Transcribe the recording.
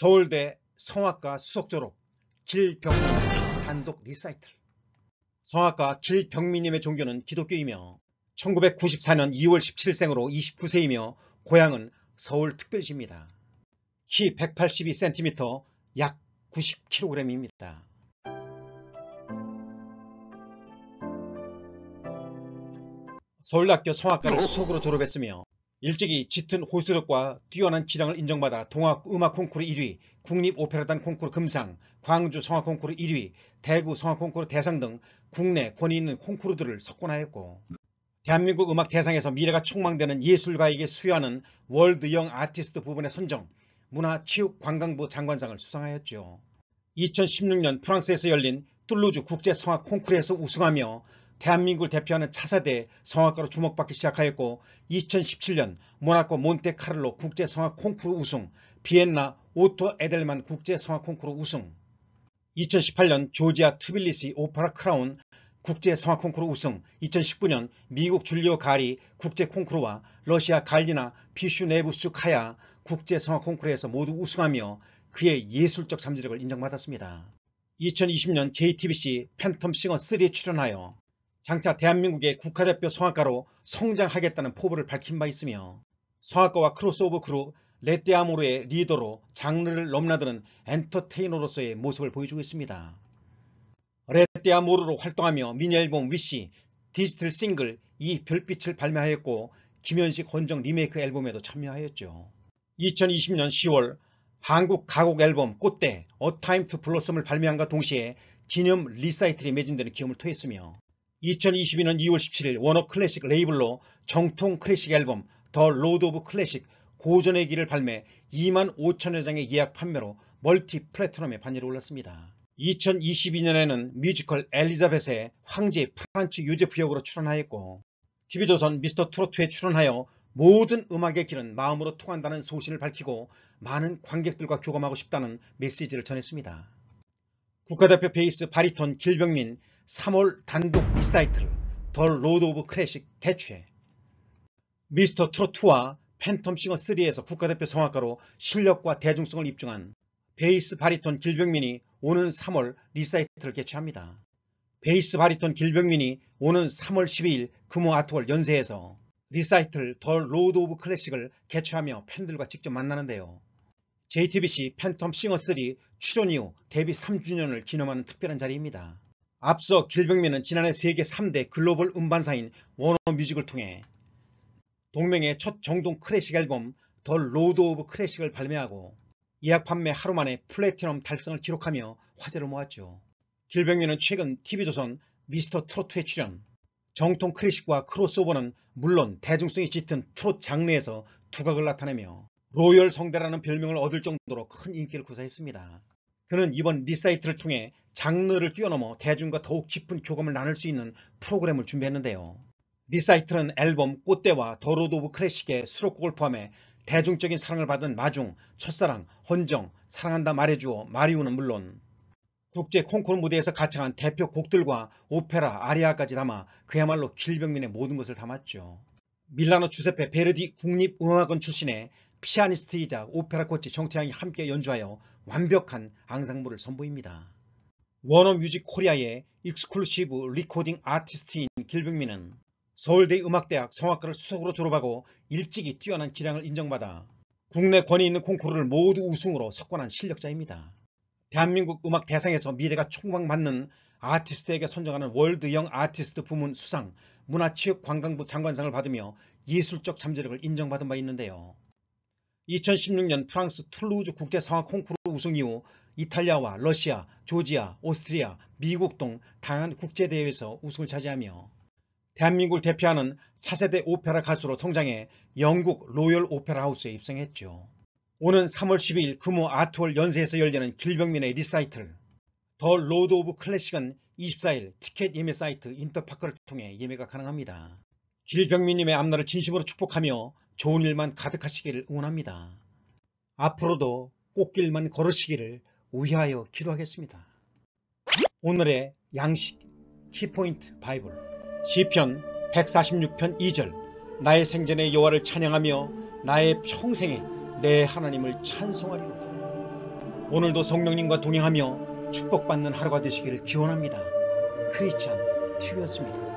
서울대 성악과 수석졸업 길병민 단독 리사이틀 성악가 길병민님의 종교는 기독교이며 1994년 2월 17생으로 29세이며 고향은 서울특별시입니다. 키 182cm, 약 90kg입니다. 서울대학교 성악과를 수석으로 졸업했으며 일찍이 짙은 호수력과 뛰어난 기량을 인정받아 동학음악 콩쿠르 1위, 국립오페라단 콩쿠르 금상, 광주 성악 콩쿠르 1위, 대구 성악 콩쿠르 대상 등 국내 권위 있는 콩쿠르들을 석권하였고 대한민국 음악 대상에서 미래가 촉망되는 예술가에게 수여하는 월드영 아티스트 부분의 선정, 문화체육관광부 장관상을 수상하였죠. 2016년 프랑스에서 열린 툴루즈 국제성악 콩쿠르에서 우승하며 대한민국을 대표하는 차세대 성악가로 주목받기 시작하였고 2017년 모나코 몬테카를로 국제성악 콩쿠르 우승, 비엔나 오토 에델만 국제성악 콩쿠르 우승, 2018년 조지아 트빌리시 오파라 크라운 국제성악 콩쿠르 우승, 2019년 미국 줄리오 가리 국제 콩쿠르와 러시아 갈리나 피슈네부스 카야 국제성악 콩쿠르에서 모두 우승하며 그의 예술적 잠재력을 인정받았습니다. 2020년 JTBC 팬텀싱어 3에 출연하여 장차 대한민국의 국가대표 성악가로 성장하겠다는 포부를 밝힌 바 있으며 성악가와 크로스오버 그룹 레떼아모르의 리더로 장르를 넘나드는 엔터테이너로서의 모습을 보여주고 있습니다. 레떼아모르로 활동하며 미니앨범 위시, 디지털 싱글 이 별빛을 발매하였고 김현식 혼정 리메이크 앨범에도 참여하였죠. 2020년 10월 한국 가곡 앨범 꽃대 어타임 투 블러썸을 발매한과 동시에 기념 리사이틀이 매진되는 기념을 토했으며 2022년 2월 17일 워너 클래식 레이블로 정통 클래식 앨범 더 로드 오브 클래식 고전의 길을 발매 2만 5천여 장의 예약 판매로 멀티 플래티넘의 반열에 올랐습니다. 2022년에는 뮤지컬 엘리자벳의 황제 프란츠 유제프 역으로 출연하였고 TV조선 미스터 트로트에 출연하여 모든 음악의 길은 마음으로 통한다는 소신을 밝히고 많은 관객들과 교감하고 싶다는 메시지를 전했습니다. 국가대표 베이스 바리톤 길병민, 3월 단독 이사이트를 덜 로드 오브 클래식 개최 미스터 트롯2와 팬텀 싱어 3에서 국가대표 성악가로 실력과 대중성을 입증한 베이스 바리톤 길병민이 오는 3월 리사이트를 개최합니다. 베이스 바리톤 길병민이 오는 3월 12일 금호 아트홀 연세에서 리사이틀 덜 로드 오브 클래식을 개최하며 팬들과 직접 만나는데요. JTBC 팬텀 싱어3 출연 이후 데뷔 3주년을 기념하는 특별한 자리입니다. 앞서 길병민은 지난해 세계 3대 글로벌 음반사인 워너뮤직을 통해 동명의 첫 정동 클래식 앨범 더 로드 오브 클래식을 발매하고 예약 판매 하루 만에 플래티넘 달성을 기록하며 화제를 모았죠. 길병민은 최근 TV조선 미스터 트로트에 출연, 정통 클래식과 크로스오버는 물론 대중성이 짙은 트롯 장르에서 두각을 나타내며 로열 성대라는 별명을 얻을 정도로 큰 인기를 구사했습니다. 그는 이번 리사이트를 통해 장르를 뛰어넘어 대중과 더욱 깊은 교감을 나눌 수 있는 프로그램을 준비했는데요. 리사이트는 앨범 꽃대와 더 로드 오브 크래식의 수록곡을 포함해 대중적인 사랑을 받은 마중, 첫사랑, 헌정, 사랑한다 말해주어, 마리우는 물론 국제 콩쿠르 무대에서 가창한 대표 곡들과 오페라, 아리아까지 담아 그야말로 길병민의 모든 것을 담았죠. 밀라노 주세페 베르디 국립음악원 출신의 피아니스트이자 오페라 코치 정태양이 함께 연주하여 완벽한 앙상물을 선보입니다. 워너 뮤직 코리아의 익스클루시브 리코딩 아티스트인 길병민은 서울대 음악대학 성악과를 수석으로 졸업하고 일찍이 뛰어난 기량을 인정받아 국내 권위 있는 콩쿠르를 모두 우승으로 석권한 실력자입니다. 대한민국 음악 대상에서 미래가 총망받는 아티스트에게 선정하는 월드영 아티스트 부문 수상 문화체육관광부 장관상을 받으며 예술적 잠재력을 인정받은 바 있는데요. 2016년 프랑스 툴루즈 국제상화 콩쿠르 우승 이후 이탈리아와 러시아, 조지아, 오스트리아, 미국 등 다양한 국제대회에서 우승을 차지하며 대한민국을 대표하는 차세대 오페라 가수로 성장해 영국 로열 오페라 하우스에 입성했죠. 오는 3월 12일 금호 아트홀 연세에서 열리는 길병민의 리사이틀 더 로드 오브 클래식은 24일 티켓 예매 사이트 인터파크를 통해 예매가 가능합니다. 길병민님의 앞날을 진심으로 축복하며 좋은 일만 가득하시기를 응원합니다. 앞으로도 꽃길만 걸으시기를 위하여 기도하겠습니다. 오늘의 양식 키포인트 바이블 시편 146편 2절 나의 생전의 여호와를 찬양하며 나의 평생에 내 하나님을 찬송하리로다. 오늘도 성령님과 동행하며 축복받는 하루가 되시기를 기원합니다. 크리스찬 TV였습니다.